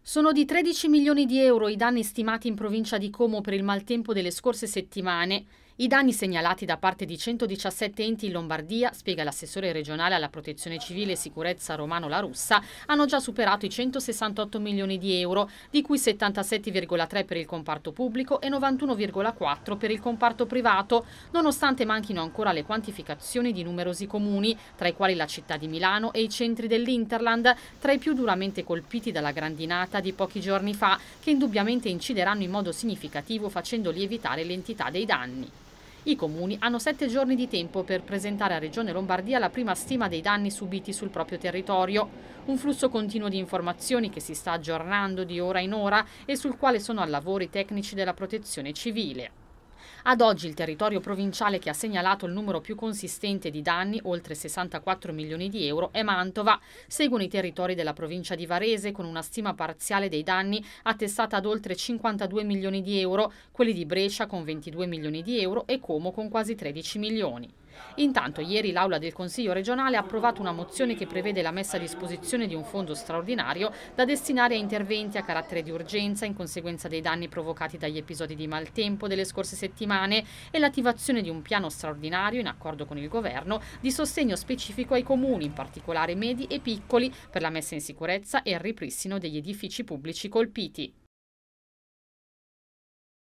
Sono di 13 milioni di euro i danni stimati in provincia di Como per il maltempo delle scorse settimane i danni segnalati da parte di 117 enti in Lombardia, spiega l'assessore regionale alla protezione civile e sicurezza Romano La Russa, hanno già superato i 168 milioni di euro, di cui 77,3 per il comparto pubblico e 91,4 per il comparto privato, nonostante manchino ancora le quantificazioni di numerosi comuni, tra i quali la città di Milano e i centri dell'Interland, tra i più duramente colpiti dalla grandinata di pochi giorni fa, che indubbiamente incideranno in modo significativo facendo lievitare l'entità dei danni. I comuni hanno sette giorni di tempo per presentare a Regione Lombardia la prima stima dei danni subiti sul proprio territorio, un flusso continuo di informazioni che si sta aggiornando di ora in ora e sul quale sono al lavoro i tecnici della protezione civile. Ad oggi il territorio provinciale che ha segnalato il numero più consistente di danni, oltre 64 milioni di euro, è Mantova. Seguono i territori della provincia di Varese con una stima parziale dei danni attestata ad oltre 52 milioni di euro, quelli di Brescia con 22 milioni di euro e Como con quasi 13 milioni. Intanto ieri l'Aula del Consiglio regionale ha approvato una mozione che prevede la messa a disposizione di un fondo straordinario da destinare a interventi a carattere di urgenza in conseguenza dei danni provocati dagli episodi di maltempo delle scorse settimane e l'attivazione di un piano straordinario in accordo con il Governo di sostegno specifico ai comuni, in particolare medi e piccoli, per la messa in sicurezza e il ripristino degli edifici pubblici colpiti.